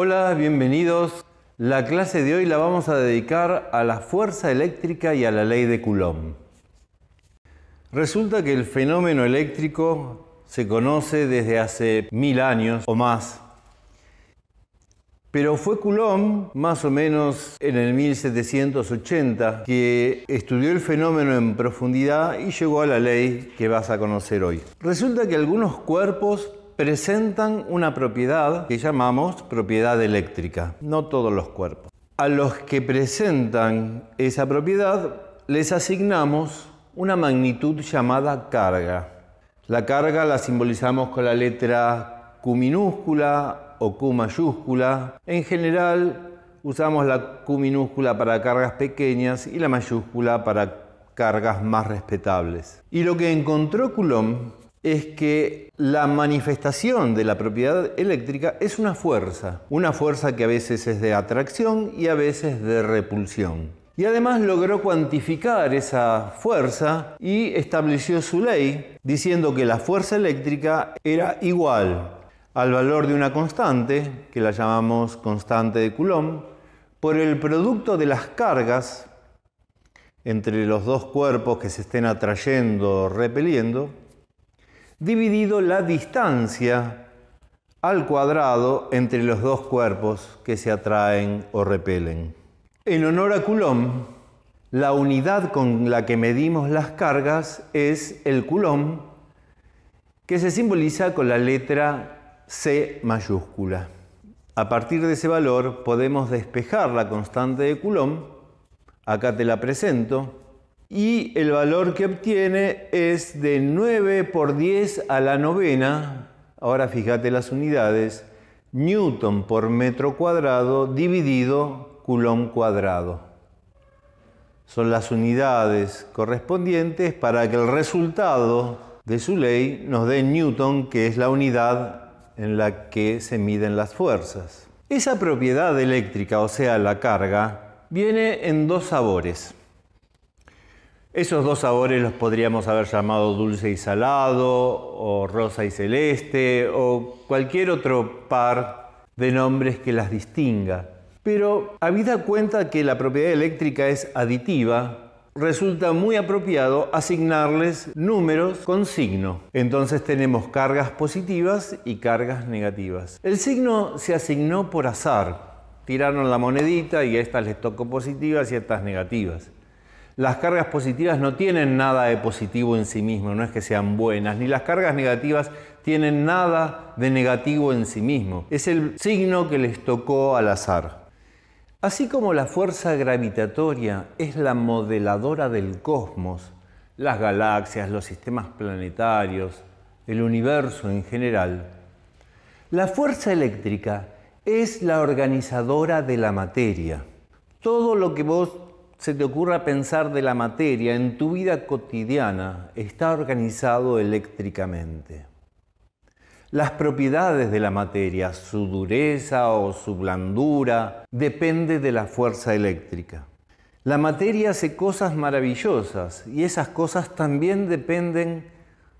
Hola, bienvenidos. La clase de hoy la vamos a dedicar a la fuerza eléctrica y a la ley de Coulomb. Resulta que el fenómeno eléctrico se conoce desde hace mil años o más. Pero fue Coulomb, más o menos en el 1780, que estudió el fenómeno en profundidad y llegó a la ley que vas a conocer hoy. Resulta que algunos cuerpos presentan una propiedad que llamamos propiedad eléctrica, no todos los cuerpos. A los que presentan esa propiedad les asignamos una magnitud llamada carga. La carga la simbolizamos con la letra Q minúscula o Q mayúscula. En general usamos la Q minúscula para cargas pequeñas y la mayúscula para cargas más respetables. Y lo que encontró Coulomb es que la manifestación de la propiedad eléctrica es una fuerza, una fuerza que a veces es de atracción y a veces de repulsión. Y además logró cuantificar esa fuerza y estableció su ley diciendo que la fuerza eléctrica era igual al valor de una constante, que la llamamos constante de Coulomb, por el producto de las cargas entre los dos cuerpos que se estén atrayendo o repeliendo, dividido la distancia al cuadrado entre los dos cuerpos que se atraen o repelen. En honor a Coulomb, la unidad con la que medimos las cargas es el Coulomb, que se simboliza con la letra C mayúscula. A partir de ese valor podemos despejar la constante de Coulomb. Acá te la presento y el valor que obtiene es de 9 por 10 a la novena, ahora fíjate las unidades, newton por metro cuadrado dividido coulomb cuadrado. Son las unidades correspondientes para que el resultado de su ley nos dé newton, que es la unidad en la que se miden las fuerzas. Esa propiedad eléctrica, o sea, la carga, viene en dos sabores. Esos dos sabores los podríamos haber llamado dulce y salado, o rosa y celeste, o cualquier otro par de nombres que las distinga. Pero habida cuenta que la propiedad eléctrica es aditiva, resulta muy apropiado asignarles números con signo. Entonces tenemos cargas positivas y cargas negativas. El signo se asignó por azar. Tiraron la monedita y a estas les tocó positivas y a estas negativas las cargas positivas no tienen nada de positivo en sí mismo, no es que sean buenas, ni las cargas negativas tienen nada de negativo en sí mismo. Es el signo que les tocó al azar. Así como la fuerza gravitatoria es la modeladora del cosmos, las galaxias, los sistemas planetarios, el universo en general, la fuerza eléctrica es la organizadora de la materia. Todo lo que vos se te ocurra pensar de la materia en tu vida cotidiana está organizado eléctricamente. Las propiedades de la materia, su dureza o su blandura, depende de la fuerza eléctrica. La materia hace cosas maravillosas y esas cosas también dependen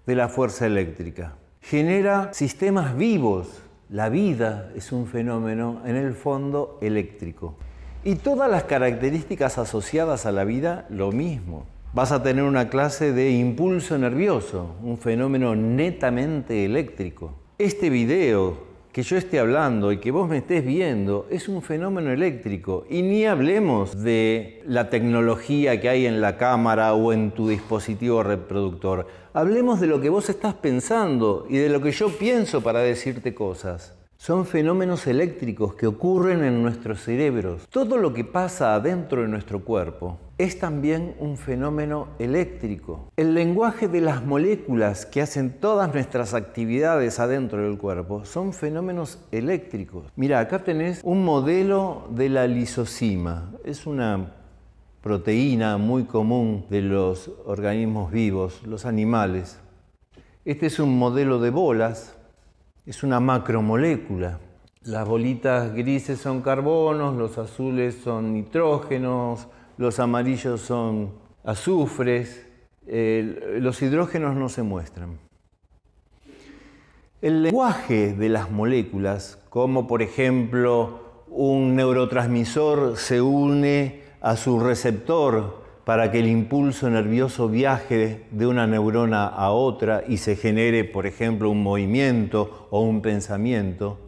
de la fuerza eléctrica. Genera sistemas vivos. La vida es un fenómeno en el fondo eléctrico. Y todas las características asociadas a la vida, lo mismo. Vas a tener una clase de impulso nervioso, un fenómeno netamente eléctrico. Este video que yo esté hablando y que vos me estés viendo es un fenómeno eléctrico. Y ni hablemos de la tecnología que hay en la cámara o en tu dispositivo reproductor. Hablemos de lo que vos estás pensando y de lo que yo pienso para decirte cosas. Son fenómenos eléctricos que ocurren en nuestros cerebros. Todo lo que pasa adentro de nuestro cuerpo es también un fenómeno eléctrico. El lenguaje de las moléculas que hacen todas nuestras actividades adentro del cuerpo son fenómenos eléctricos. Mira, acá tenés un modelo de la lisocima. Es una proteína muy común de los organismos vivos, los animales. Este es un modelo de bolas es una macromolécula. Las bolitas grises son carbonos, los azules son nitrógenos, los amarillos son azufres, los hidrógenos no se muestran. El lenguaje de las moléculas, como por ejemplo un neurotransmisor se une a su receptor para que el impulso nervioso viaje de una neurona a otra y se genere, por ejemplo, un movimiento o un pensamiento,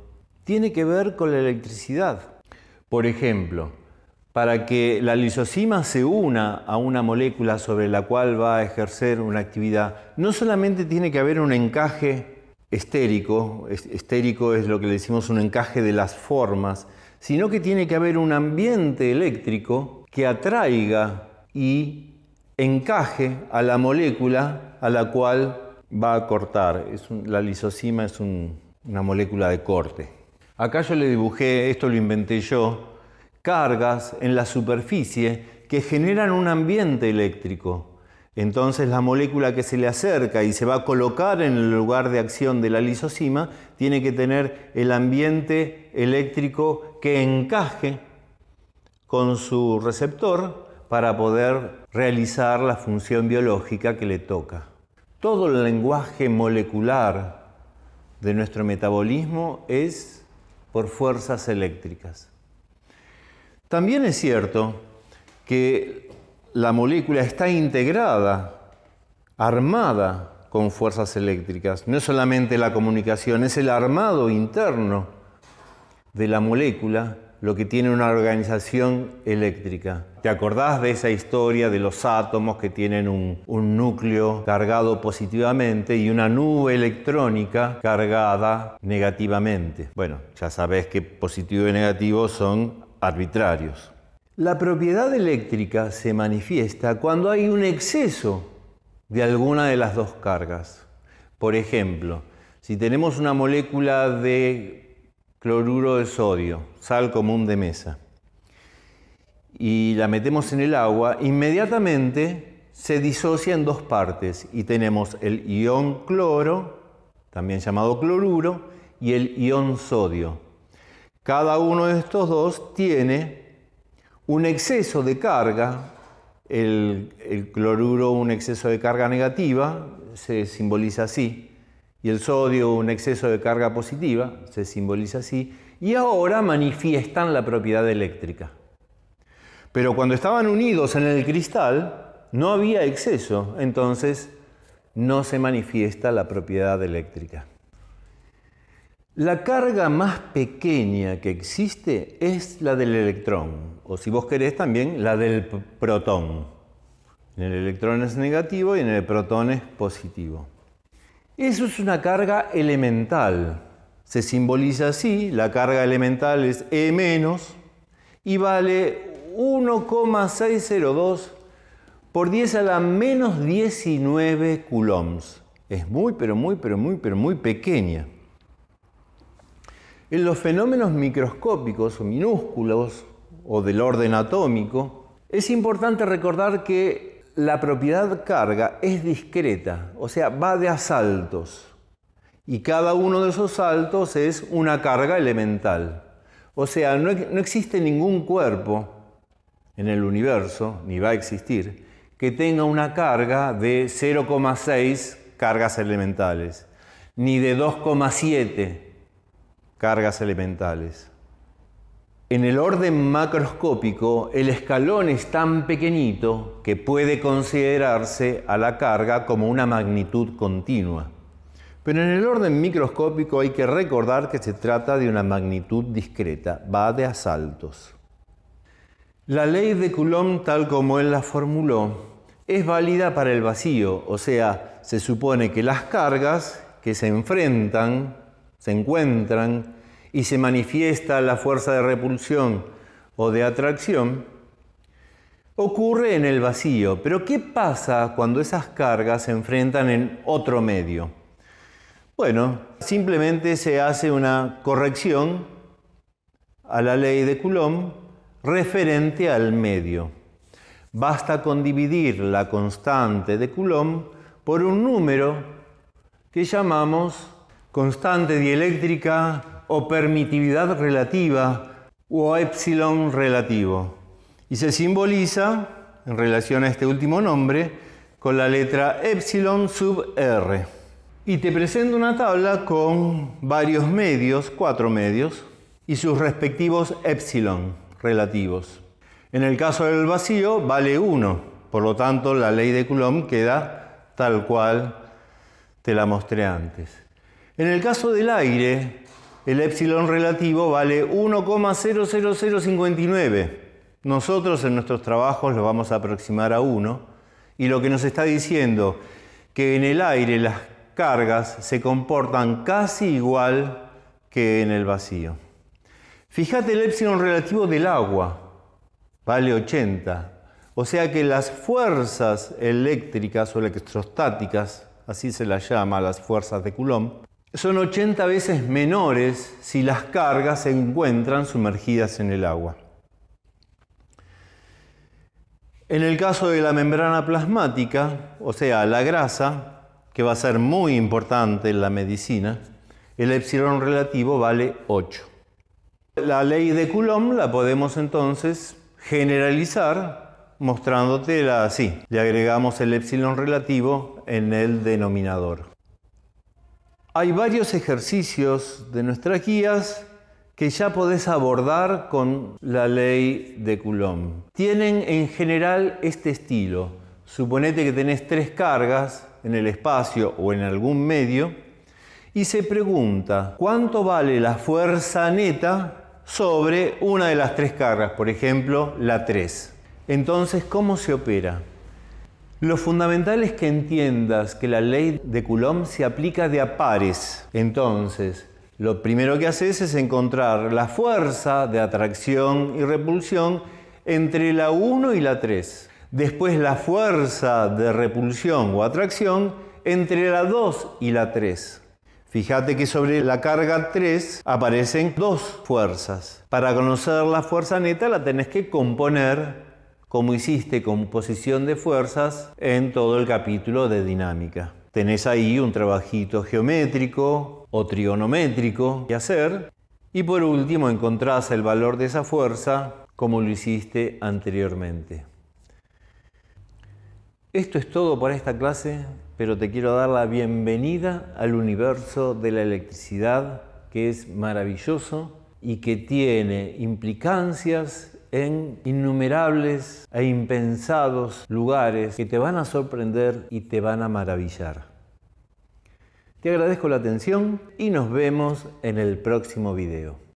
tiene que ver con la electricidad. Por ejemplo, para que la lisocima se una a una molécula sobre la cual va a ejercer una actividad, no solamente tiene que haber un encaje estérico, estérico es lo que le decimos un encaje de las formas, sino que tiene que haber un ambiente eléctrico que atraiga y encaje a la molécula a la cual va a cortar. la lisocima es una molécula de corte. Acá yo le dibujé, esto lo inventé yo, cargas en la superficie que generan un ambiente eléctrico. Entonces la molécula que se le acerca y se va a colocar en el lugar de acción de la lisocima tiene que tener el ambiente eléctrico que encaje con su receptor para poder realizar la función biológica que le toca. Todo el lenguaje molecular de nuestro metabolismo es por fuerzas eléctricas. También es cierto que la molécula está integrada, armada con fuerzas eléctricas. No es solamente la comunicación, es el armado interno de la molécula lo que tiene una organización eléctrica. ¿Te acordás de esa historia de los átomos que tienen un, núcleo cargado positivamente y una nube electrónica cargada negativamente? Bueno, ya sabés que positivo y negativo son arbitrarios. La propiedad eléctrica se manifiesta cuando hay un exceso de alguna de las dos cargas. Por ejemplo, si tenemos una molécula de cloruro de sodio, sal común de mesa, y la metemos en el agua, inmediatamente se disocia en dos partes y tenemos el ion cloro, también llamado cloruro, y el ion sodio. Cada uno de estos dos tiene un exceso de carga, el, cloruro un exceso de carga negativa, se simboliza así, y el sodio un exceso de carga positiva, se simboliza así, y ahora manifiestan la propiedad eléctrica. Pero cuando estaban unidos en el cristal, no había exceso, entonces no se manifiesta la propiedad eléctrica. La carga más pequeña que existe es la del electrón, o si vos querés también la del protón. En el electrón es negativo y en el protón es positivo. Eso es una carga elemental. Se simboliza así, la carga elemental es E menos y vale 1,602 por 10 a la menos 19 coulombs. Es muy, pero muy, pero muy, pero muy pequeña. En los fenómenos microscópicos o minúsculos o del orden atómico, es importante recordar que la propiedad carga es discreta, o sea, va de asaltos, Y cada uno de esos saltos es una carga elemental. O sea, no existe ningún cuerpo en el universo, ni va a existir, que tenga una carga de 0,6 cargas elementales, ni de 2,7 cargas elementales. En el orden macroscópico, el escalón es tan pequeñito que puede considerarse a la carga como una magnitud continua. Pero en el orden microscópico hay que recordar que se trata de una magnitud discreta, va de asaltos. La ley de Coulomb, tal como él la formuló, es válida para el vacío, o sea, se supone que las cargas que se enfrentan, se encuentran, y se manifiesta la fuerza de repulsión o de atracción, ocurre en el vacío. Pero ¿qué pasa cuando esas cargas se enfrentan en otro medio? Bueno, simplemente se hace una corrección a la ley de Coulomb referente al medio. Basta con dividir la constante de Coulomb por un número que llamamos constante dieléctrica o permitividad relativa o epsilon relativo. Y se simboliza, en relación a este último nombre, con la letra epsilon sub r. Y te presento una tabla con varios medios, cuatro medios, y sus respectivos epsilon relativos. En el caso del vacío vale 1, por lo tanto la ley de Coulomb queda tal cual te la mostré antes. En el caso del aire, el epsilon relativo vale 1,00059. Nosotros en nuestros trabajos lo vamos a aproximar a 1 y lo que nos está diciendo que en el aire las cargas se comportan casi igual que en el vacío. Fíjate el epsilon relativo del agua, vale 80. O sea que las fuerzas eléctricas o electrostáticas, así se las llama, las fuerzas de Coulomb, son 80 veces menores si las cargas se encuentran sumergidas en el agua. En el caso de la membrana plasmática, o sea, la grasa, que va a ser muy importante en la medicina, el epsilon relativo vale 8. La ley de Coulomb la podemos entonces generalizar mostrándotela así. Le agregamos el epsilon relativo en el denominador hay varios ejercicios de nuestras guías que ya podés abordar con la ley de Coulomb. Tienen en general este estilo. Suponete que tenés tres cargas en el espacio o en algún medio y se pregunta cuánto vale la fuerza neta sobre una de las tres cargas, por ejemplo, la 3. Entonces, ¿cómo se opera? Lo fundamental es que entiendas que la ley de Coulomb se aplica de a pares. Entonces, lo primero que haces es encontrar la fuerza de atracción y repulsión entre la 1 y la 3. Después la fuerza de repulsión o atracción entre la 2 y la 3. Fíjate que sobre la carga 3 aparecen dos fuerzas. Para conocer la fuerza neta la tenés que componer como hiciste composición de fuerzas en todo el capítulo de dinámica. Tenés ahí un trabajito geométrico o trigonométrico que hacer. Y por último, encontrás el valor de esa fuerza como lo hiciste anteriormente. Esto es todo para esta clase, pero te quiero dar la bienvenida al universo de la electricidad, que es maravilloso y que tiene implicancias en innumerables e impensados lugares que te van a sorprender y te van a maravillar. Te agradezco la atención y nos vemos en el próximo video.